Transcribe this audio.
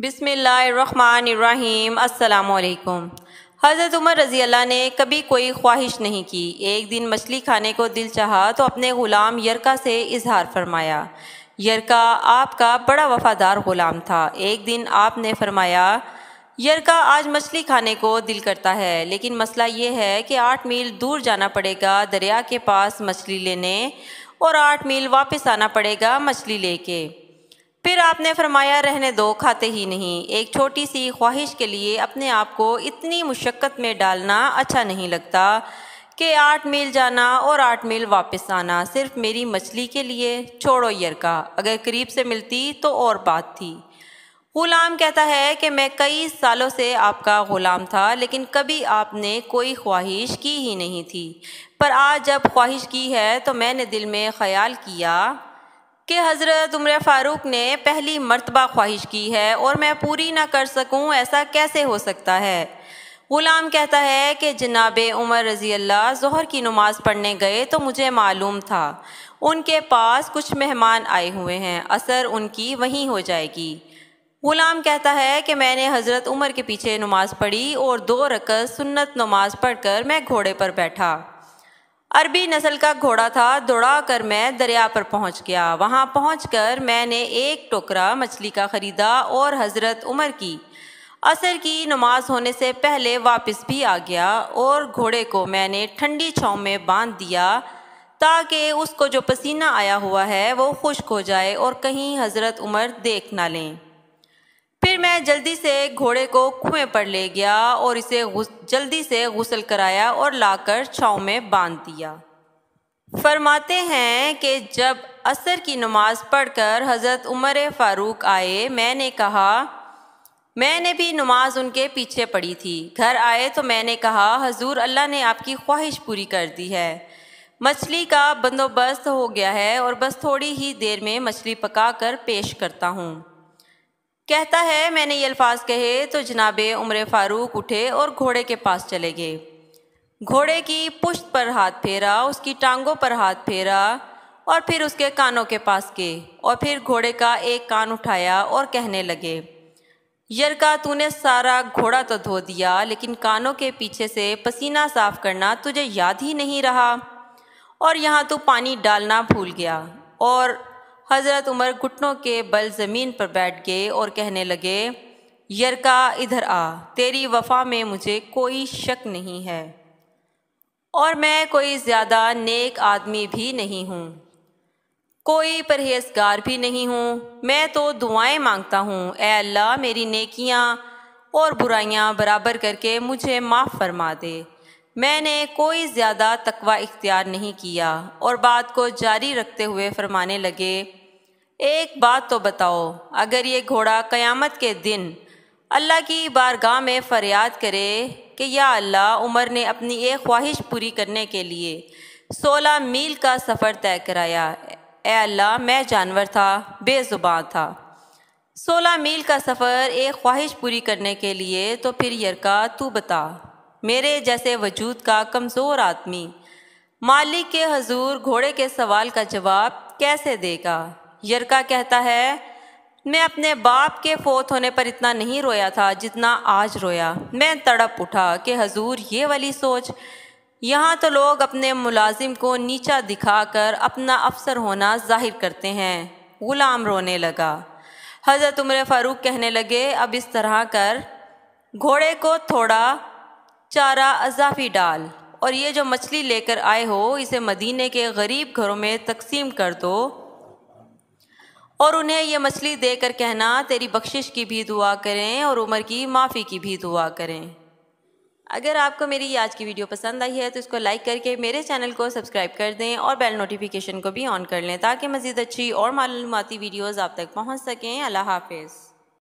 बिसमीम् अल्लाम हज़रत उमर रज़ी अल्लाह ने कभी कोई ख्वाहिश नहीं की एक दिन मछली खाने को दिल चाहा तो अपने ग़ुलाम यरका से इजहार फरमाया यरका आपका बड़ा वफ़ादार ग़ुलाम था एक दिन आपने फरमाया यरका आज मछली खाने को दिल करता है लेकिन मसला ये है कि आठ मील दूर जाना पड़ेगा दरिया के पास मछली लेने और आठ मील वापस आना पड़ेगा मछली लेके फिर आपने फरमाया रहने दो खाते ही नहीं एक छोटी सी ख्वाहिश के लिए अपने आप को इतनी मुशक्क़त में डालना अच्छा नहीं लगता कि आठ मील जाना और आठ मील वापस आना सिर्फ मेरी मछली के लिए छोड़ो यर का अगर करीब से मिलती तो और बात थी गुलाम कहता है कि मैं कई सालों से आपका ग़ुलाम था लेकिन कभी आपने कोई ख्वाहिश की ही नहीं थी पर आज जब ख्वाहिश की है तो मैंने दिल में ख़याल किया कि हज़रत उम्र फ़ारूक ने पहली मरतबा ख्वाहिश की है और मैं पूरी ना कर सकूं ऐसा कैसे हो सकता है ग़ुलाम कहता है कि जनाब उमर रज़ी अल्लाह जहर की नमाज़ पढ़ने गए तो मुझे मालूम था उनके पास कुछ मेहमान आए हुए हैं असर उनकी वहीं हो जाएगी ग़ुलाम कहता है कि मैंने हज़रत उमर के पीछे नमाज़ पढ़ी और दो रकत सुन्नत नमाज़ पढ़कर मैं घोड़े पर बैठा अरबी नस्ल का घोड़ा था दौड़ा कर मैं दरिया पर पहुंच गया वहां पहुंचकर मैंने एक टोकरा मछली का ख़रीदा और हज़रत उमर की असर की नमाज होने से पहले वापस भी आ गया और घोड़े को मैंने ठंडी छाँव में बांध दिया ताकि उसको जो पसीना आया हुआ है वो खुश्क हो जाए और कहीं हज़रत उमर देख ना लें फिर मैं जल्दी से घोड़े को कुएं पर ले गया और इसे जल्दी से गुसल कराया और लाकर छाँव में बांध दिया फरमाते हैं कि जब असर की नमाज़ पढ़कर हज़रत उमर फ़ारूक आए मैंने कहा मैंने भी नमाज उनके पीछे पढ़ी थी घर आए तो मैंने कहा हजूर अल्लाह ने आपकी ख्वाहिश पूरी कर दी है मछली का बंदोबस्त हो गया है और बस थोड़ी ही देर में मछली पकाकर पेश करता हूँ कहता है मैंने ये अल्फाज कहे तो जनाब उम्र फ़ारूक उठे और घोड़े के पास चले गए घोड़े की पुश्त पर हाथ फेरा उसकी टांगों पर हाथ फेरा और फिर उसके कानों के पास गए और फिर घोड़े का एक कान उठाया और कहने लगे यरका तूने सारा घोड़ा तो धो दिया लेकिन कानों के पीछे से पसीना साफ करना तुझे याद ही नहीं रहा और यहाँ तो पानी डालना भूल गया और हज़रत उमर घुटनों के बल ज़मीन पर बैठ गए और कहने लगे यरका इधर आ तेरी वफा में मुझे कोई शक नहीं है और मैं कोई ज़्यादा नेक आदमी भी नहीं हूँ कोई परहेजगार भी नहीं हूँ मैं तो दुआएं मांगता हूँ ए अल्लाह मेरी नेकियाँ और बुराइयाँ बराबर करके मुझे माफ़ फरमा दे मैंने कोई ज़्यादा तकवा इख्तियार नहीं किया और बात को जारी रखते हुए फरमाने लगे एक बात तो बताओ अगर ये घोड़ा क़यामत के दिन अल्लाह की बारगाह में फ़रियाद करे कि या अल्लाह उमर ने अपनी एक ख्वाहिश पूरी करने के लिए सोलह मील का सफ़र तय कराया ए अल्लाह मैं जानवर था बेज़ुबान था सोलह मील का सफ़र एक ख्वाहिश पूरी करने के लिए तो फिर यरका तू बता मेरे जैसे वजूद का कमज़ोर आदमी मालिक के हजूर घोड़े के सवाल का जवाब कैसे देगा यरका कहता है मैं अपने बाप के फोत होने पर इतना नहीं रोया था जितना आज रोया मैं तड़प उठा कि हजूर ये वाली सोच यहाँ तो लोग अपने मुलाजिम को नीचा दिखाकर अपना अफसर होना जाहिर करते हैं ग़ुलाम रोने लगा हज़रत उम्र फ़ारूक कहने लगे अब इस तरह कर घोड़े को थोड़ा चारा अजाफी डाल और ये जो मछली लेकर आए हो इसे मदीने के गरीब घरों में तकसीम कर दो और उन्हें यह मछली देकर कहना तेरी बख्शिश की भी दुआ करें और उम्र की माफ़ी की भी दुआ करें अगर आपको मेरी आज की वीडियो पसंद आई है तो इसको लाइक करके मेरे चैनल को सब्सक्राइब कर दें और बेल नोटिफिकेशन को भी ऑन कर लें ताकि मज़ीद अच्छी और मालूमती वीडियोज़ आप तक पहुँच सकें अल्लाह हाफिज़